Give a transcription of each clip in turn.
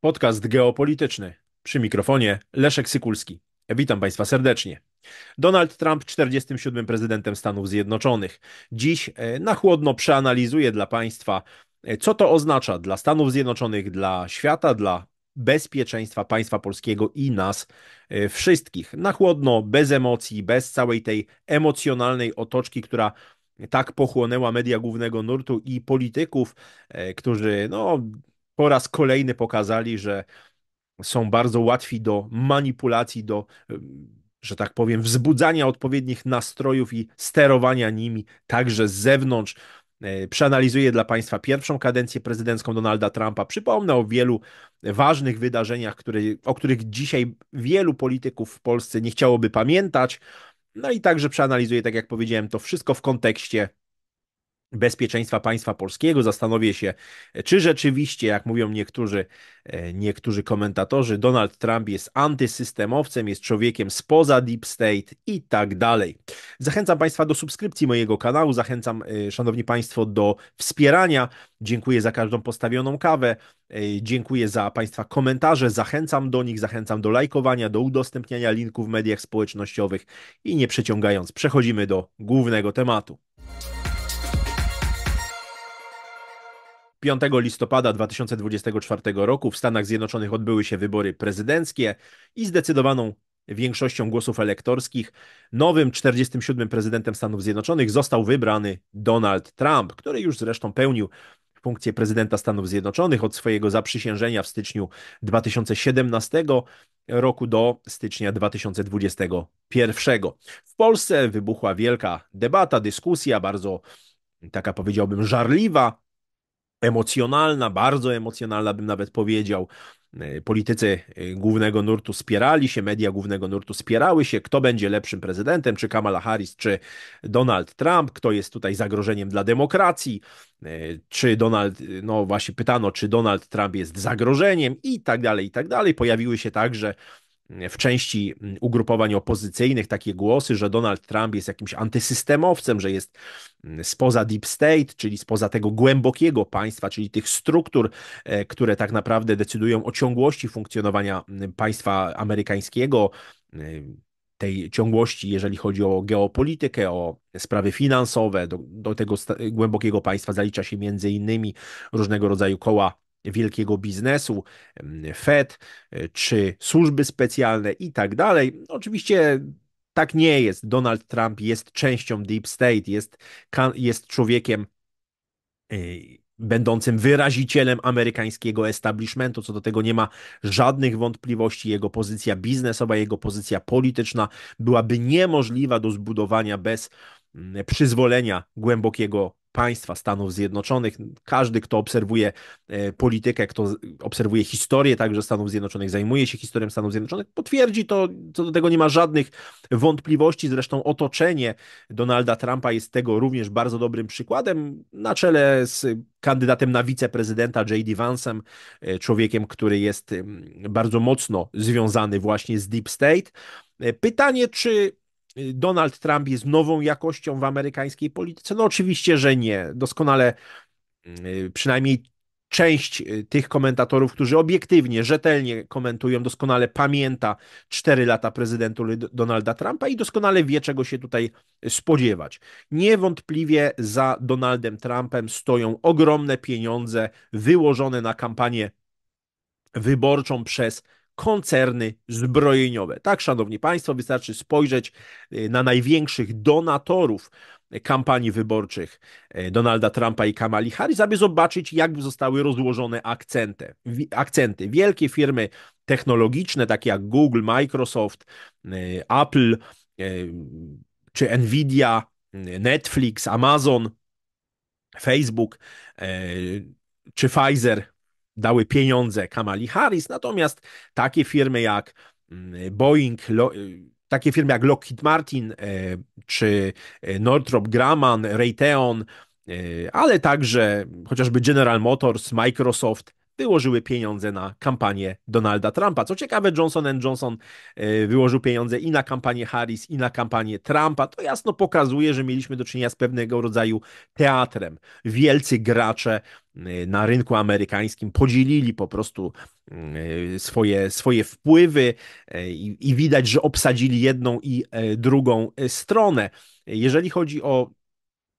Podcast geopolityczny. Przy mikrofonie Leszek Sykulski. Witam Państwa serdecznie. Donald Trump, 47. prezydentem Stanów Zjednoczonych. Dziś e, na chłodno przeanalizuję dla Państwa, e, co to oznacza dla Stanów Zjednoczonych, dla świata, dla bezpieczeństwa państwa polskiego i nas e, wszystkich. Na chłodno, bez emocji, bez całej tej emocjonalnej otoczki, która tak pochłonęła media głównego nurtu i polityków, którzy no, po raz kolejny pokazali, że są bardzo łatwi do manipulacji, do, że tak powiem, wzbudzania odpowiednich nastrojów i sterowania nimi także z zewnątrz. E, przeanalizuję dla Państwa pierwszą kadencję prezydencką Donalda Trumpa. Przypomnę o wielu ważnych wydarzeniach, które, o których dzisiaj wielu polityków w Polsce nie chciałoby pamiętać. No i także przeanalizuję, tak jak powiedziałem, to wszystko w kontekście bezpieczeństwa państwa polskiego. Zastanowię się, czy rzeczywiście, jak mówią niektórzy, e, niektórzy komentatorzy, Donald Trump jest antysystemowcem, jest człowiekiem spoza deep state i tak dalej. Zachęcam Państwa do subskrypcji mojego kanału, zachęcam, e, Szanowni Państwo, do wspierania. Dziękuję za każdą postawioną kawę. E, dziękuję za Państwa komentarze, zachęcam do nich, zachęcam do lajkowania, do udostępniania linków w mediach społecznościowych i nie przeciągając, przechodzimy do głównego tematu. 5 listopada 2024 roku w Stanach Zjednoczonych odbyły się wybory prezydenckie i zdecydowaną większością głosów elektorskich nowym 47. prezydentem Stanów Zjednoczonych został wybrany Donald Trump, który już zresztą pełnił funkcję prezydenta Stanów Zjednoczonych od swojego zaprzysiężenia w styczniu 2017 roku do stycznia 2021. W Polsce wybuchła wielka debata, dyskusja, bardzo taka powiedziałbym żarliwa, emocjonalna, bardzo emocjonalna bym nawet powiedział. E, politycy e, głównego nurtu spierali się, media głównego nurtu spierały się, kto będzie lepszym prezydentem, czy Kamala Harris, czy Donald Trump, kto jest tutaj zagrożeniem dla demokracji, e, czy Donald, no właśnie pytano, czy Donald Trump jest zagrożeniem i tak dalej, i tak dalej. Pojawiły się także w części mm, ugrupowań opozycyjnych takie głosy, że Donald Trump jest jakimś antysystemowcem, że jest mm, spoza deep state, czyli spoza tego głębokiego państwa, czyli tych struktur, e, które tak naprawdę decydują o ciągłości funkcjonowania mm, państwa amerykańskiego, e, tej ciągłości, jeżeli chodzi o geopolitykę, o sprawy finansowe. Do, do tego głębokiego państwa zalicza się między innymi różnego rodzaju koła wielkiego biznesu, Fed e, czy służby specjalne i tak dalej. Oczywiście tak nie jest. Donald Trump jest częścią Deep State, jest, jest człowiekiem e, będącym wyrazicielem amerykańskiego establishmentu. Co do tego nie ma żadnych wątpliwości. Jego pozycja biznesowa, jego pozycja polityczna byłaby niemożliwa do zbudowania bez przyzwolenia głębokiego państwa Stanów Zjednoczonych. Każdy, kto obserwuje e, politykę, kto obserwuje historię także Stanów Zjednoczonych, zajmuje się historią Stanów Zjednoczonych, potwierdzi to, co do tego nie ma żadnych wątpliwości. Zresztą otoczenie Donalda Trumpa jest tego również bardzo dobrym przykładem, na czele z kandydatem na wiceprezydenta J.D. Vance'em, e, człowiekiem, który jest bardzo mocno związany właśnie z Deep State. E, pytanie, czy Donald Trump jest nową jakością w amerykańskiej polityce? No oczywiście, że nie. Doskonale mm, y, przynajmniej część y, tych komentatorów, którzy obiektywnie, rzetelnie komentują, doskonale pamięta cztery lata prezydentury Donalda Trumpa i doskonale wie, czego się tutaj spodziewać. Niewątpliwie za Donaldem Trumpem stoją ogromne pieniądze wyłożone na kampanię wyborczą przez koncerny zbrojeniowe. Tak, szanowni państwo, wystarczy spojrzeć y, na największych donatorów y, kampanii wyborczych y, Donalda Trumpa i Kamali Harris, aby zobaczyć, jak zostały rozłożone akcenty. akcenty. Wielkie firmy technologiczne, takie jak Google, Microsoft, Apple czy Nvidia, Netflix, Amazon, Facebook czy Pfizer dały pieniądze Kamali Harris, natomiast takie firmy jak mm, Boeing, y, takie firmy jak Lockheed Martin e, czy e, Northrop Grumman, Raytheon, e, ale także chociażby General Motors, Microsoft, wyłożyły pieniądze na kampanię Donalda Trumpa. Co ciekawe, Johnson Johnson e, wyłożył pieniądze i na kampanię Harris, i na kampanię Trumpa. To jasno pokazuje, że mieliśmy do czynienia z pewnego rodzaju teatrem. Wielcy gracze e, na rynku amerykańskim podzielili po prostu e, swoje, swoje wpływy i, i widać, że obsadzili jedną i drugą stronę. Jeżeli chodzi o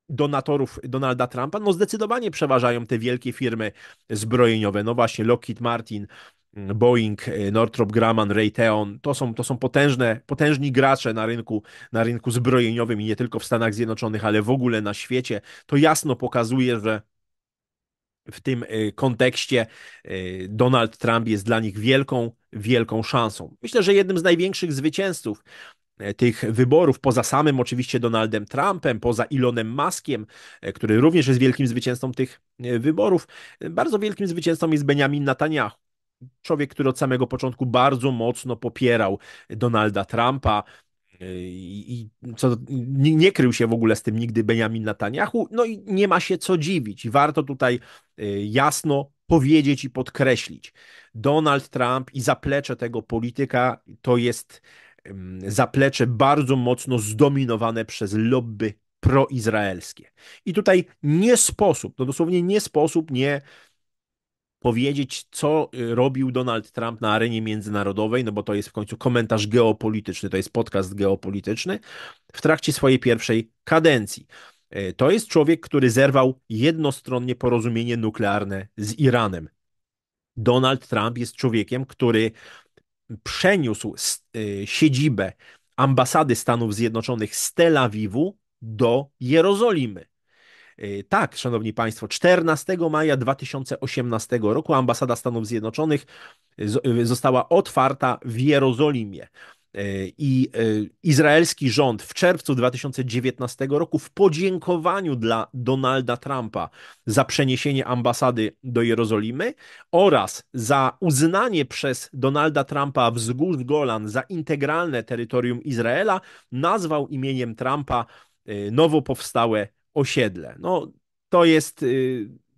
donatorów Donalda Trumpa, no zdecydowanie przeważają te wielkie firmy zbrojeniowe. No właśnie, Lockheed Martin, mm, Boeing, e, Northrop Grumman, Raytheon, to są, to są potężne, potężni gracze na rynku, na rynku zbrojeniowym i nie tylko w Stanach Zjednoczonych, ale w ogóle na świecie. To jasno pokazuje, że w tym e, kontekście e, Donald Trump jest dla nich wielką, wielką szansą. Myślę, że jednym z największych zwycięzców E, tych wyborów, poza samym oczywiście Donaldem Trumpem, poza Elonem Muskiem, e, który również jest wielkim zwycięzcą tych e, wyborów, bardzo wielkim zwycięzcą jest Benjamin Netanyahu. Człowiek, który od samego początku bardzo mocno popierał Donalda Trumpa, i, co, nie, nie, krył się w ogóle z tym nigdy Benjamin Netanyahu, no i nie ma się co dziwić. Warto tutaj jasno powiedzieć i podkreślić. Donald Trump i zaplecze tego polityka to jest zaplecze bardzo mocno zdominowane przez lobby proizraelskie. I tutaj nie sposób, no dosłownie nie sposób nie powiedzieć, co y, robił Donald Trump na arenie międzynarodowej, no bo to jest w końcu komentarz geopolityczny, to jest podcast geopolityczny, w trakcie swojej pierwszej kadencji. E, to jest człowiek, który zerwał jednostronnie porozumienie nuklearne z Iranem. Donald Trump jest człowiekiem, który przeniósł y, siedzibę ambasady Stanów Zjednoczonych z Tel Awiwu do Jerozolimy. Y, tak, szanowni państwo, 14 maja 2018 roku ambasada Stanów Zjednoczonych y, została otwarta w Jerozolimie. E, I e, izraelski rząd w czerwcu 2019 roku, w podziękowaniu dla Donalda Trumpa za przeniesienie ambasady do Jerozolimy oraz za uznanie przez Donalda Trumpa wzgórz Golan za integralne terytorium Izraela, nazwał imieniem Trumpa e, nowo powstałe osiedle. No, to jest,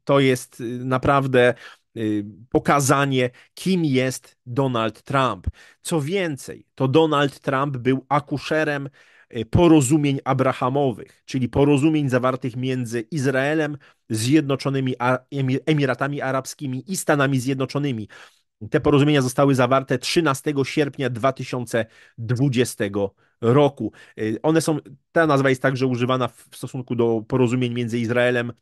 to jest naprawdę Y, pokazanie, kim jest Donald Trump. Co więcej, to Donald Trump był akuszerem y, porozumień abrahamowych, czyli porozumień zawartych między Izraelem, Zjednoczonymi Emiratami Arabskimi i Stanami Zjednoczonymi. Te porozumienia zostały zawarte 13 sierpnia 2020 roku. Y, one są, ta nazwa jest także używana w stosunku do porozumień między Izraelem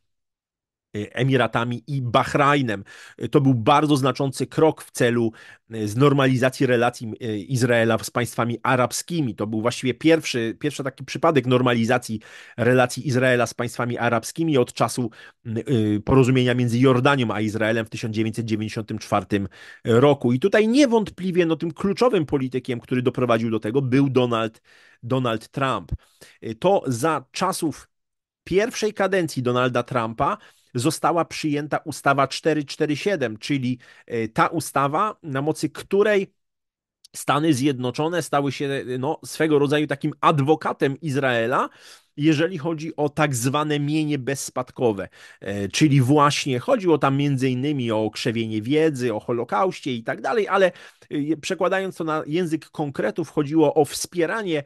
Y, Emiratami i Bahrajnem. Y, to był bardzo znaczący krok w celu y, znormalizacji relacji Izraela z państwami arabskimi. To był właściwie pierwszy, pierwszy taki przypadek normalizacji relacji Izraela z państwami arabskimi od czasu porozumienia między Jordanią a Izraelem w 1994 roku. I tutaj niewątpliwie no, tym kluczowym politykiem, który doprowadził do tego, był Donald, Donald Trump. To za czasów pierwszej kadencji Donalda Trumpa została przyjęta ustawa 447, czyli e, ta ustawa, na mocy której Stany Zjednoczone stały się e, no, swego rodzaju takim adwokatem Izraela, jeżeli chodzi o tak zwane mienie bezspadkowe, e, czyli właśnie chodziło tam między innymi o krzewienie wiedzy, o Holokauście i tak dalej, ale przekładając to na język konkretów, chodziło o wspieranie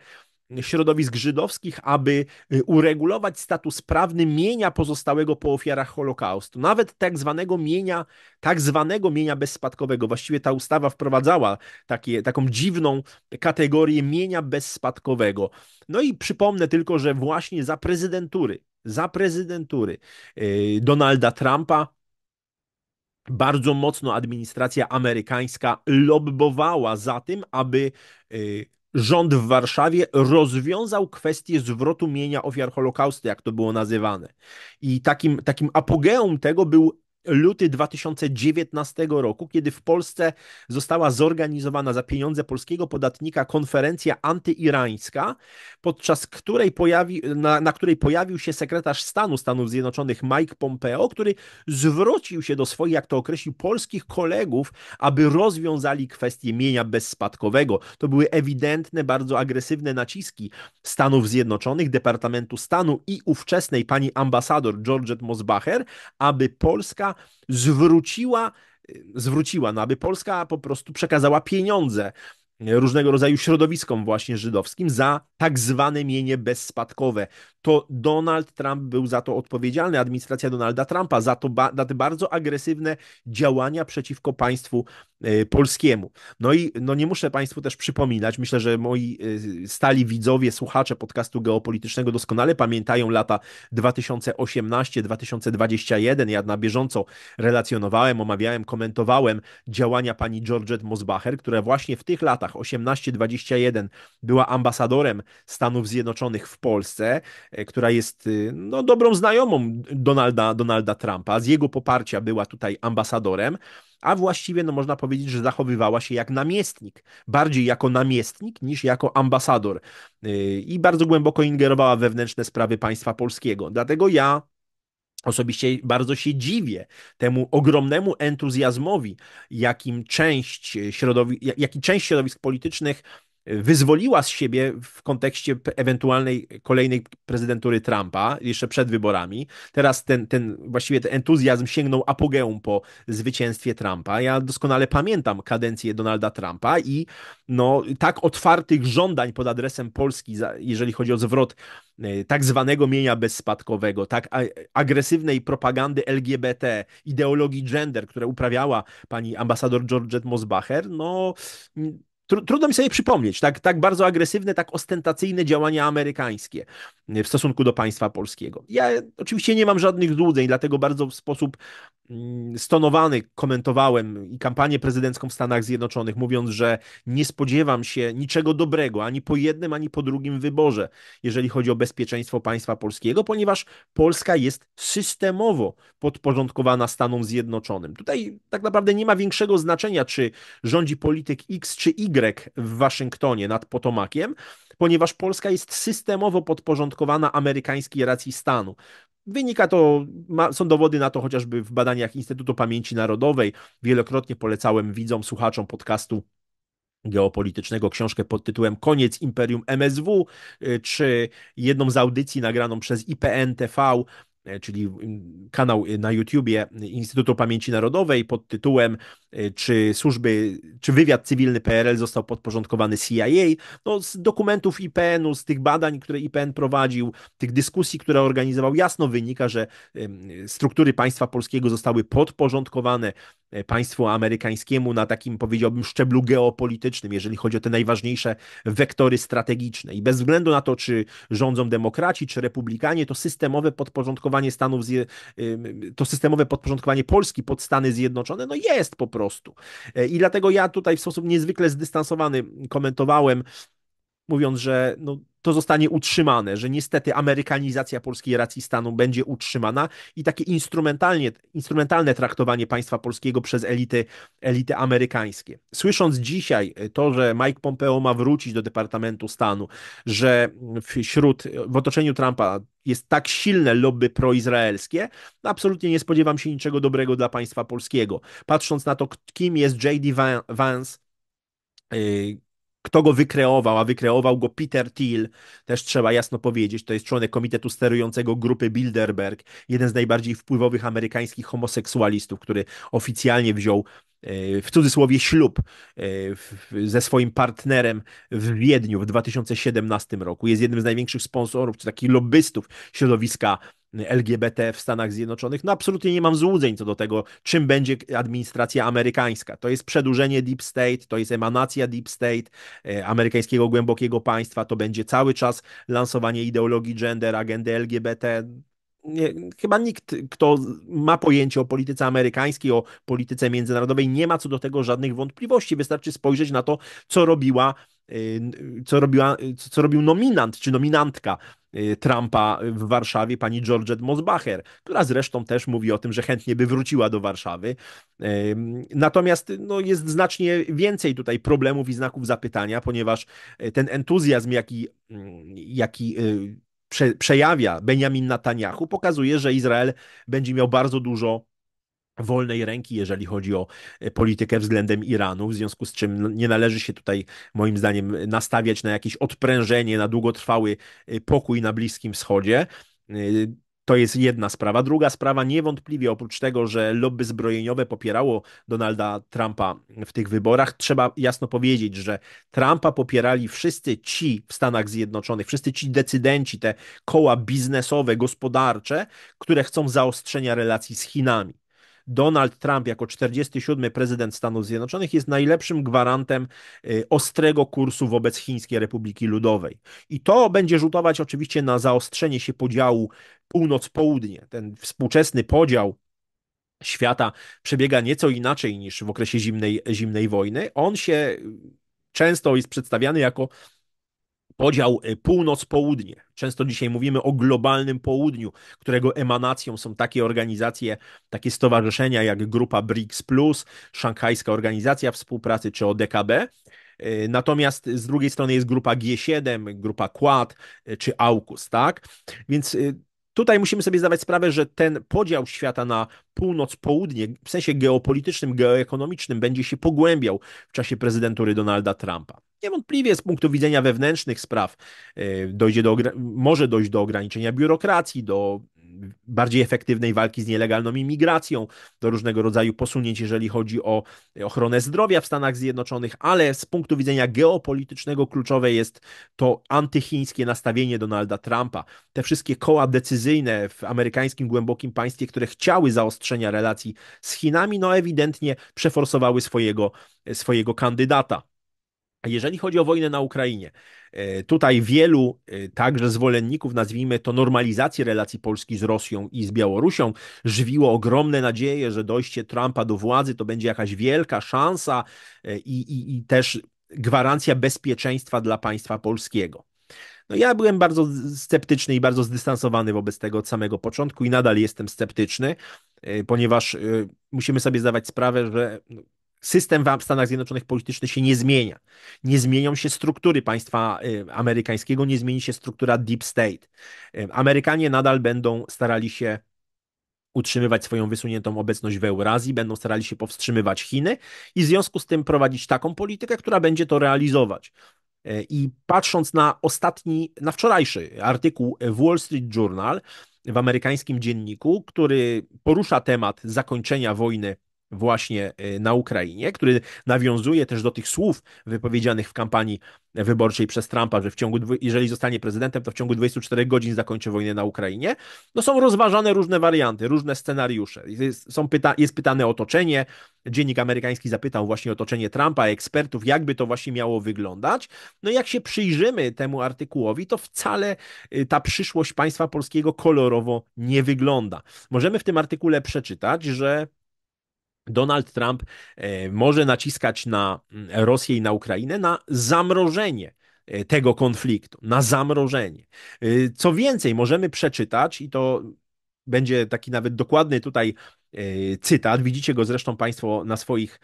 środowisk żydowskich, aby y, uregulować status prawny mienia pozostałego po ofiarach Holokaustu, nawet tak zwanego mienia, tak zwanego mienia bezspadkowego. Właściwie ta ustawa wprowadzała takie, taką dziwną kategorię mienia bezspadkowego. No i przypomnę tylko, że właśnie za prezydentury, za prezydentury y, Donalda Trumpa bardzo mocno administracja amerykańska lobbowała za tym, aby y, rząd w Warszawie rozwiązał kwestię zwrotu mienia ofiar Holokaustu, jak to było nazywane. I takim, takim apogeum tego był luty 2019 roku, kiedy w Polsce została zorganizowana za pieniądze polskiego podatnika konferencja antyirańska, podczas której pojawi, na, na której pojawił się sekretarz stanu Stanów Zjednoczonych Mike Pompeo, który zwrócił się do swoich, jak to określił, polskich kolegów, aby rozwiązali kwestię mienia bezspadkowego. To były ewidentne, bardzo agresywne naciski Stanów Zjednoczonych, Departamentu Stanu i ówczesnej pani ambasador Georgette Mosbacher, aby Polska zwróciła y, zwróciła, no aby Polska po prostu przekazała pieniądze różnego rodzaju środowiskom właśnie żydowskim za tak zwane mienie bezspadkowe. To Donald Trump był za to odpowiedzialny, administracja Donalda Trumpa, za, to za te bardzo agresywne działania przeciwko państwu e, polskiemu. No i no nie muszę Państwu też przypominać, myślę, że moi e, stali widzowie, słuchacze podcastu geopolitycznego doskonale pamiętają lata 2018-2021. Ja na bieżąco relacjonowałem, omawiałem, komentowałem działania pani Georgette Mosbacher, która właśnie w tych latach latach 18-21 była ambasadorem Stanów Zjednoczonych w Polsce, e, która jest e, no, dobrą znajomą Donalda, Donalda Trumpa. Z jego poparcia była tutaj ambasadorem a właściwie no, można powiedzieć, że zachowywała się jak namiestnik, bardziej jako namiestnik niż jako ambasador e, i bardzo głęboko ingerowała wewnętrzne sprawy państwa polskiego. Dlatego ja Osobiście bardzo się dziwię temu ogromnemu entuzjazmowi, jakim część e, środowisk, jaki część środowisk politycznych e, wyzwoliła z siebie w kontekście ewentualnej kolejnej prezydentury Trumpa jeszcze przed wyborami. Teraz ten, ten właściwie ten entuzjazm sięgnął apogeum po zwycięstwie Trumpa. Ja doskonale pamiętam kadencję Donalda Trumpa i no, tak otwartych żądań pod adresem Polski, jeżeli chodzi o zwrot E, tak zwanego mienia bezspadkowego, tak agresywnej propagandy LGBT, ideologii gender, które uprawiała pani ambasador Georgette Mosbacher, no Trudno mi sobie przypomnieć, tak, tak bardzo agresywne, tak ostentacyjne działania amerykańskie w stosunku do państwa polskiego. Ja oczywiście nie mam żadnych złudzeń, dlatego bardzo w sposób mm, stonowany komentowałem i kampanię prezydencką w Stanach Zjednoczonych, mówiąc, że nie spodziewam się niczego dobrego ani po jednym, ani po drugim wyborze, jeżeli chodzi o bezpieczeństwo państwa polskiego, ponieważ Polska jest systemowo podporządkowana Stanom Zjednoczonym. Tutaj tak naprawdę nie ma większego znaczenia, czy rządzi polityk X czy Y Y w Waszyngtonie nad Potomakiem, ponieważ Polska jest systemowo podporządkowana amerykańskiej racji stanu. Wynika to, ma, są dowody na to chociażby w badaniach Instytutu Pamięci Narodowej. Wielokrotnie polecałem widzom, słuchaczom podcastu geopolitycznego książkę pod tytułem Koniec Imperium MSW, y, czy jedną z audycji nagraną przez IPN TV E, czyli kanał y, na YouTubie Instytutu Pamięci Narodowej pod tytułem y, czy służby, czy wywiad cywilny PRL został podporządkowany CIA. No, z dokumentów IPN-u, z tych badań, które IPN prowadził, tych dyskusji, które organizował, jasno wynika, że struktury państwa polskiego zostały podporządkowane e, państwu amerykańskiemu na takim, powiedziałbym, szczeblu geopolitycznym, jeżeli chodzi o te najważniejsze wektory strategiczne. I bez względu na to, czy rządzą demokraci, czy republikanie, to systemowe podporządkowanie podporządkowanie Stanów, Zje... to systemowe podporządkowanie Polski pod Stany Zjednoczone, no jest po prostu. E, I dlatego ja tutaj w sposób niezwykle zdystansowany komentowałem, mówiąc, że no, to zostanie utrzymane, że niestety amerykanizacja polskiej racji stanu będzie utrzymana i takie instrumentalnie, instrumentalne traktowanie państwa polskiego przez elity, elity amerykańskie. Słysząc dzisiaj to, że Mike Pompeo ma wrócić do Departamentu Stanu, że wśród, w otoczeniu Trumpa jest tak silne lobby proizraelskie, absolutnie nie spodziewam się niczego dobrego dla państwa polskiego. Patrząc na to, kim jest J.D. Vance, y, kto go wykreował, a wykreował go Peter Thiel, też trzeba jasno powiedzieć, to jest członek komitetu sterującego grupy Bilderberg, jeden z najbardziej wpływowych amerykańskich homoseksualistów, który oficjalnie wziął e, w cudzysłowie ślub e, ze swoim partnerem w Wiedniu w 2017 roku. Jest jednym z największych sponsorów, czy takich lobbystów środowiska LGBT w Stanach Zjednoczonych. No absolutnie nie mam złudzeń co do tego, czym będzie administracja amerykańska. To jest przedłużenie deep state, to jest emanacja deep state, e, amerykańskiego głębokiego państwa, to będzie cały czas lansowanie ideologii gender, agendy LGBT. Nie, chyba nikt, kto ma pojęcie o polityce amerykańskiej, o polityce międzynarodowej, nie ma co do tego żadnych wątpliwości. Wystarczy spojrzeć na to, co robiła, e, co, robiła, co robił nominant czy nominantka Y, Trumpa w Warszawie pani Georgette Mosbacher, która zresztą też mówi o tym, że chętnie by wróciła do Warszawy. Natomiast no, jest znacznie więcej tutaj problemów i znaków zapytania, ponieważ e, ten entuzjazm, jaki, mm, jaki y, przejawia Benjamin Netanyahu, pokazuje, że Izrael będzie miał bardzo dużo wolnej ręki, jeżeli chodzi o e, politykę względem Iranu, w związku z czym no, nie należy się tutaj, moim zdaniem, nastawiać na jakieś odprężenie, na długotrwały e, pokój na Bliskim Wschodzie. E, to jest jedna sprawa. Druga sprawa, niewątpliwie oprócz tego, że lobby zbrojeniowe popierało Donalda Trumpa w tych wyborach, trzeba jasno powiedzieć, że Trumpa popierali wszyscy ci w Stanach Zjednoczonych, wszyscy ci decydenci, te koła biznesowe, gospodarcze, które chcą zaostrzenia relacji z Chinami. Donald Trump jako 47 prezydent Stanów Zjednoczonych jest najlepszym gwarantem y, ostrego kursu wobec Chińskiej Republiki Ludowej. I to będzie rzutować oczywiście na zaostrzenie się podziału północ-południe. Ten współczesny podział świata przebiega nieco inaczej niż w okresie zimnej, zimnej wojny. On się często jest przedstawiany jako Podział y, północ-południe. Często dzisiaj mówimy o globalnym południu, którego emanacją są takie organizacje, takie stowarzyszenia jak grupa BRICS, Szanghajska Organizacja Współpracy czy ODKB. Y, natomiast z drugiej strony jest grupa G7, grupa Quad y, czy AUKUS, tak? Więc tutaj musimy sobie zdawać sprawę, że ten podział świata na północ-południe w sensie geopolitycznym, geoekonomicznym będzie się pogłębiał w czasie prezydentury Donalda Trumpa niewątpliwie z punktu widzenia wewnętrznych spraw e, dojdzie do, może dojść do ograniczenia biurokracji, do bardziej efektywnej walki z nielegalną imigracją, do różnego rodzaju posunięć, jeżeli chodzi o e, ochronę zdrowia w Stanach Zjednoczonych, ale z punktu widzenia geopolitycznego kluczowe jest to antychińskie nastawienie Donalda Trumpa. Te wszystkie koła decyzyjne w amerykańskim głębokim państwie, które chciały zaostrzenia relacji z Chinami, no ewidentnie przeforsowały swojego, e, swojego kandydata. Jeżeli chodzi o wojnę na Ukrainie, e, tutaj wielu e, także zwolenników, nazwijmy to normalizacji relacji Polski z Rosją i z Białorusią, żywiło ogromne nadzieje, że dojście Trumpa do władzy to będzie jakaś wielka szansa e, i, i, i też gwarancja bezpieczeństwa dla państwa polskiego. No ja byłem bardzo sceptyczny i bardzo zdystansowany wobec tego od samego początku i nadal jestem sceptyczny, ponieważ musimy sobie zdawać sprawę, że no, system w Stanach Zjednoczonych polityczny się nie zmienia. Nie zmienią się struktury państwa y, amerykańskiego, nie zmieni się struktura deep state. Y, Amerykanie nadal będą starali się utrzymywać swoją wysuniętą obecność w Eurazji, będą starali się powstrzymywać Chiny i w związku z tym prowadzić taką politykę, która będzie to realizować. Y, I patrząc na ostatni, na wczorajszy artykuł w Wall Street Journal w amerykańskim dzienniku, który porusza temat zakończenia wojny właśnie e, na Ukrainie, który nawiązuje też do tych słów wypowiedzianych w kampanii wyborczej przez Trumpa, że w ciągu, jeżeli zostanie prezydentem, to w ciągu 24 godzin zakończy wojnę na Ukrainie. No są rozważane różne warianty, różne scenariusze. Jest, są pyta, jest pytane otoczenie. Dziennik amerykański zapytał właśnie otoczenie Trumpa, ekspertów, jakby to właśnie miało wyglądać. No jak się przyjrzymy temu artykułowi, to wcale y, ta przyszłość państwa polskiego kolorowo nie wygląda. Możemy w tym artykule przeczytać, że Donald Trump e, może naciskać na mm, Rosję i na Ukrainę na zamrożenie e, tego konfliktu, na zamrożenie. E, co więcej, możemy przeczytać, i to będzie taki nawet dokładny tutaj cytat, widzicie go zresztą Państwo na swoich,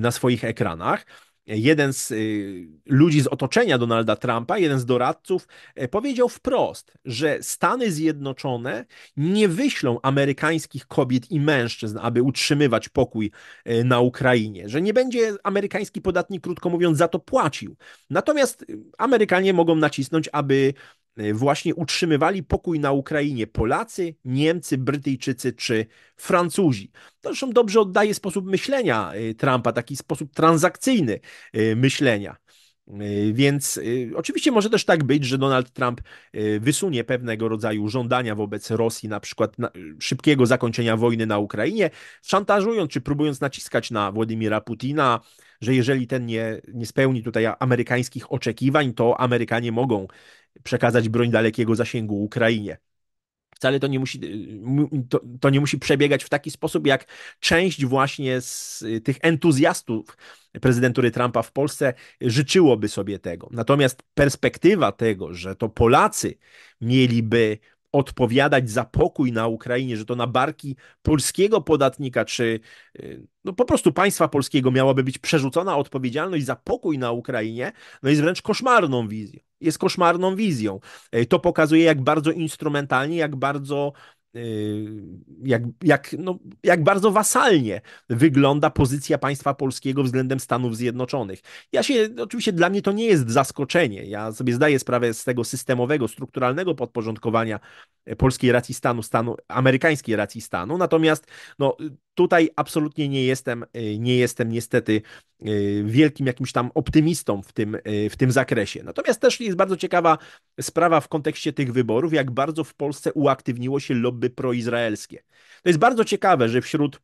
na swoich ekranach jeden z y, ludzi z otoczenia Donalda Trumpa, jeden z doradców, e, powiedział wprost, że Stany Zjednoczone nie wyślą amerykańskich kobiet i mężczyzn, aby utrzymywać pokój e, na Ukrainie, że nie będzie amerykański podatnik, krótko mówiąc, za to płacił. Natomiast y, Amerykanie mogą nacisnąć, aby E, właśnie utrzymywali pokój na Ukrainie Polacy, Niemcy, Brytyjczycy czy Francuzi. To Zresztą dobrze oddaje sposób myślenia e, Trumpa, taki sposób transakcyjny e, myślenia. Y, więc y, oczywiście może też tak być, że Donald Trump y, wysunie pewnego rodzaju żądania wobec Rosji, na przykład szybkiego zakończenia wojny na Ukrainie, szantażując czy próbując naciskać na Władimira Putina, że jeżeli ten nie, nie spełni tutaj amerykańskich oczekiwań, to Amerykanie mogą przekazać broń dalekiego zasięgu Ukrainie. Wcale to nie, musi, y, to, to nie musi przebiegać w taki sposób, jak część właśnie z y, tych entuzjastów prezydentury Trumpa w Polsce życzyłoby sobie tego. Natomiast perspektywa tego, że to Polacy mieliby odpowiadać za pokój na Ukrainie, że to na barki polskiego podatnika, czy y, no, po prostu państwa polskiego miałaby być przerzucona odpowiedzialność za pokój na Ukrainie, no jest wręcz koszmarną wizją jest koszmarną wizją. E, to pokazuje, jak bardzo instrumentalnie, jak bardzo e, jak, jak, no, jak bardzo wasalnie wygląda pozycja państwa polskiego względem Stanów Zjednoczonych. Ja się, oczywiście dla mnie to nie jest zaskoczenie. Ja sobie zdaję sprawę z tego systemowego, strukturalnego podporządkowania polskiej racji stanu, stanu amerykańskiej racji stanu. Natomiast no, Tutaj absolutnie nie jestem, e, nie jestem niestety e, wielkim jakimś tam optymistą w tym, e, w tym zakresie. Natomiast też jest bardzo ciekawa sprawa w kontekście tych wyborów, jak bardzo w Polsce uaktywniło się lobby proizraelskie. To jest bardzo ciekawe, że wśród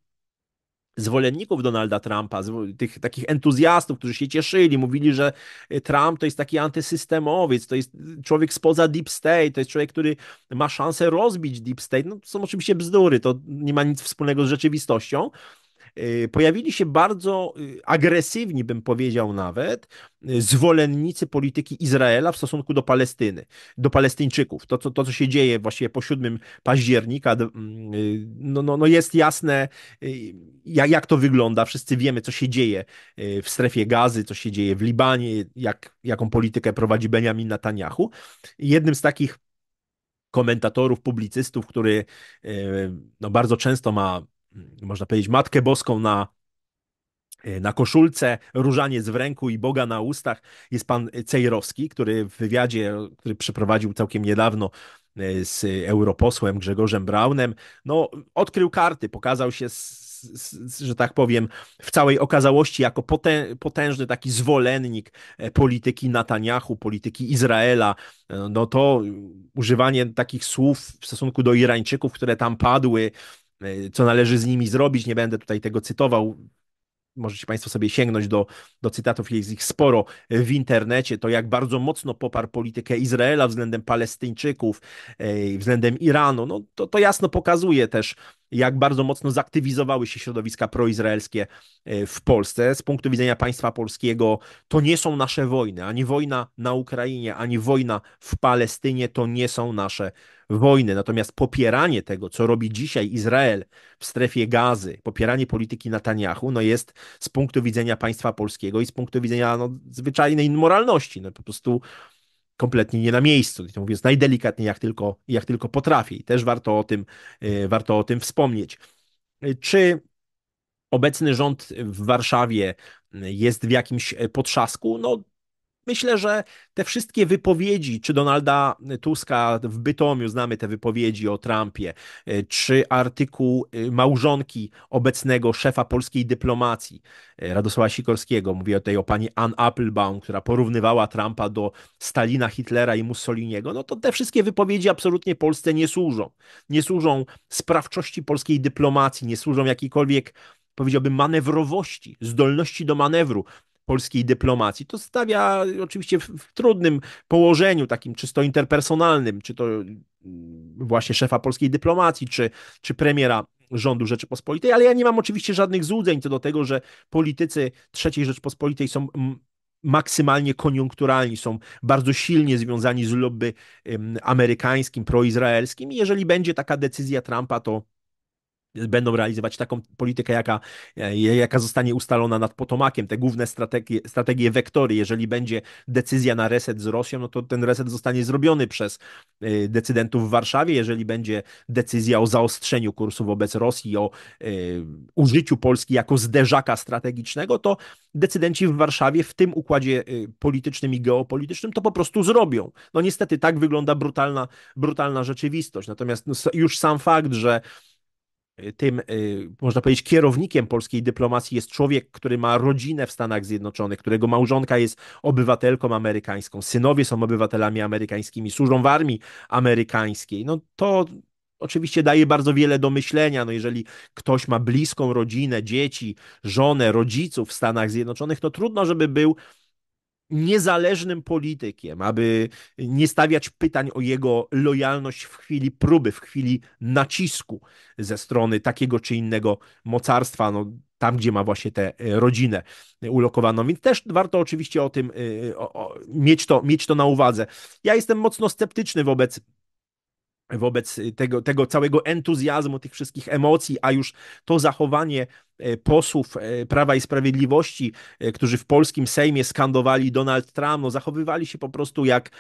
zwolenników Donalda Trumpa, tych takich entuzjastów, którzy się cieszyli, mówili, że y, Trump to jest taki antysystemowiec, to jest y, człowiek spoza deep state, to jest człowiek, który ma szansę rozbić deep state. No to są oczywiście bzdury, to nie ma nic wspólnego z rzeczywistością. Y, pojawili się bardzo y, agresywni, bym powiedział nawet, y, zwolennicy polityki Izraela w stosunku do Palestyny, do Palestyńczyków. To, co, to, co się dzieje właściwie po 7 października, mm, no, no, no jest jasne, jak, jak to wygląda. Wszyscy wiemy, co się dzieje w strefie gazy, co się dzieje w Libanie, jak, jaką politykę prowadzi Benjamin Netanyahu. Jednym z takich komentatorów, publicystów, który no, bardzo często ma można powiedzieć, Matkę Boską na, e, na koszulce, różaniec w ręku i Boga na ustach jest pan Cejrowski, który w wywiadzie, który przeprowadził całkiem niedawno e, z europosłem Grzegorzem Braunem, no, odkrył karty, pokazał się, że tak powiem, w całej okazałości jako potężny taki zwolennik e, polityki Netanyahu, polityki Izraela. No to używanie takich słów w stosunku do Irańczyków, które tam padły, Y, co należy z nimi zrobić. Nie będę tutaj tego cytował. Możecie Państwo sobie sięgnąć do, do cytatów, jest ich sporo w internecie. To jak bardzo mocno poparł politykę Izraela względem Palestyńczyków, y, względem Iranu. No, to, to jasno pokazuje też, jak bardzo mocno zaktywizowały się środowiska proizraelskie y, w Polsce. Z punktu widzenia państwa polskiego to nie są nasze wojny. Ani wojna na Ukrainie, ani wojna w Palestynie to nie są nasze wojny wojny. Natomiast popieranie tego, co robi dzisiaj Izrael w strefie gazy, popieranie polityki Netanyahu, no jest z punktu widzenia państwa polskiego i z punktu widzenia no, zwyczajnej moralności. No po prostu kompletnie nie na miejscu. I to mówiąc najdelikatniej, jak tylko, jak tylko potrafię. I też warto o tym, e, warto o tym wspomnieć. E, czy obecny rząd w Warszawie e, jest w jakimś potrzasku? No, myślę, że te wszystkie wypowiedzi, czy Donalda Tuska w Bytomiu, znamy te wypowiedzi o Trumpie, e, czy artykuł e, małżonki obecnego szefa polskiej dyplomacji, e, Radosława Sikorskiego, mówię tutaj o pani Ann Applebaum, która porównywała Trumpa do Stalina, Hitlera i Mussoliniego, no to te wszystkie wypowiedzi absolutnie Polsce nie służą. Nie służą sprawczości polskiej dyplomacji, nie służą jakiejkolwiek powiedziałbym, manewrowości, zdolności do manewru polskiej dyplomacji. To stawia oczywiście w, w trudnym położeniu, takim czysto interpersonalnym, czy to mm, właśnie szefa polskiej dyplomacji, czy, czy premiera rządu Rzeczypospolitej, ale ja nie mam oczywiście żadnych złudzeń co do tego, że politycy III Rzeczypospolitej są mm, maksymalnie koniunkturalni, są bardzo silnie związani z lobby amerykańskim, proizraelskim i jeżeli będzie taka decyzja Trumpa, to będą realizować taką politykę, jaka, e, jaka zostanie ustalona nad Potomakiem, te główne strategie, strategie wektory. Jeżeli będzie decyzja na reset z Rosją, no to ten reset zostanie zrobiony przez e, decydentów w Warszawie. Jeżeli będzie decyzja o zaostrzeniu kursu wobec Rosji, o y, użyciu Polski jako zderzaka strategicznego, to decydenci w Warszawie w tym układzie politycznym i geopolitycznym to po prostu zrobią. No niestety tak wygląda brutalna, brutalna rzeczywistość. Natomiast no, już sam fakt, że tym, y, można powiedzieć, kierownikiem polskiej dyplomacji jest człowiek, który ma rodzinę w Stanach Zjednoczonych, którego małżonka jest obywatelką amerykańską, synowie są obywatelami amerykańskimi, służą w armii amerykańskiej. No to oczywiście daje bardzo wiele do myślenia. No jeżeli ktoś ma bliską rodzinę, dzieci, żonę, rodziców w Stanach Zjednoczonych, to trudno, żeby był niezależnym politykiem, aby nie stawiać pytań o jego lojalność w chwili próby, w chwili nacisku ze strony takiego czy innego mocarstwa, no, tam gdzie ma właśnie tę e, rodzinę ulokowaną. Więc też warto oczywiście o tym e, e, o, o, mieć, to, mieć to na uwadze. Ja jestem mocno sceptyczny wobec wobec y, tego, tego całego entuzjazmu, tych wszystkich emocji, a już to zachowanie e, posłów e, Prawa i Sprawiedliwości, e, którzy w polskim Sejmie skandowali Donald Trump, no zachowywali się po prostu jak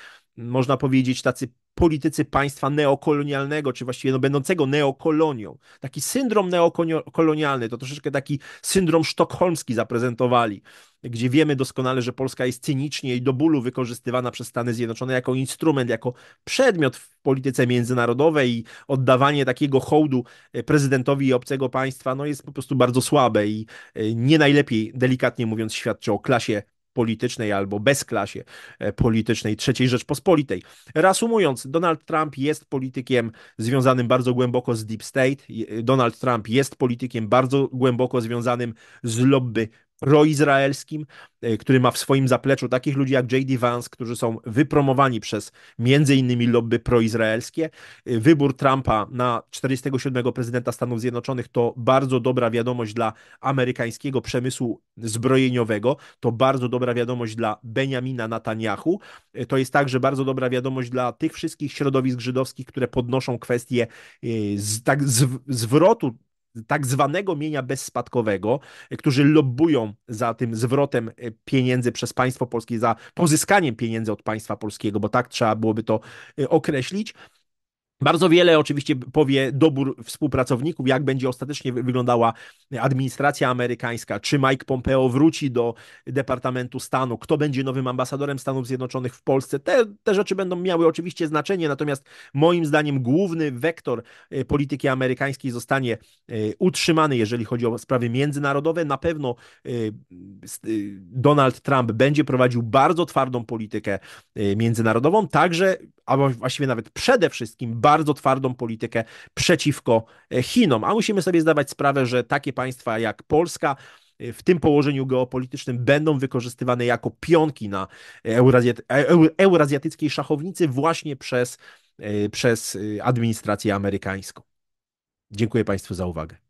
można powiedzieć, tacy politycy państwa neokolonialnego, czy właściwie no, będącego neokolonią. Taki syndrom neokolonialny, to troszeczkę taki syndrom sztokholmski zaprezentowali, gdzie wiemy doskonale, że Polska jest cynicznie i do bólu wykorzystywana przez Stany Zjednoczone jako instrument, jako przedmiot w polityce międzynarodowej i oddawanie takiego hołdu e, prezydentowi obcego państwa no, jest po prostu bardzo słabe i e, nie najlepiej, delikatnie mówiąc, świadczy o klasie politycznej albo bezklasie e, politycznej III Rzeczpospolitej. Reasumując, Donald Trump jest politykiem związanym bardzo głęboko z deep state. Donald Trump jest politykiem bardzo głęboko związanym z lobby proizraelskim, e, który ma w swoim zapleczu takich ludzi jak J.D. Vance, którzy są wypromowani przez między innymi lobby proizraelskie. E, wybór Trumpa na 47. prezydenta Stanów Zjednoczonych to bardzo dobra wiadomość dla amerykańskiego przemysłu zbrojeniowego, to bardzo dobra wiadomość dla Benjamina Netanyahu, e, to jest także bardzo dobra wiadomość dla tych wszystkich środowisk żydowskich, które podnoszą kwestię z, tak, z, zwrotu tak zwanego mienia bezspadkowego, e, którzy lobbują za tym zwrotem e, pieniędzy przez państwo polskie, za pozyskaniem pieniędzy od państwa polskiego, bo tak trzeba byłoby to e, określić. Bardzo wiele oczywiście powie dobór współpracowników, jak będzie ostatecznie wyglądała administracja amerykańska, czy Mike Pompeo wróci do Departamentu Stanu, kto będzie nowym ambasadorem Stanów Zjednoczonych w Polsce. Te, te rzeczy będą miały oczywiście znaczenie, natomiast moim zdaniem główny wektor y, polityki amerykańskiej zostanie y, utrzymany, jeżeli chodzi o sprawy międzynarodowe. Na pewno y, Donald Trump będzie prowadził bardzo twardą politykę międzynarodową, także, a właściwie nawet przede wszystkim, bardzo twardą politykę przeciwko e, Chinom. A musimy sobie zdawać sprawę, że takie państwa jak Polska, e, w tym położeniu geopolitycznym będą wykorzystywane jako pionki na eurazjaty, eurazjatyckiej e, szachownicy właśnie przez, przez administrację amerykańską. Dziękuję Państwu za uwagę.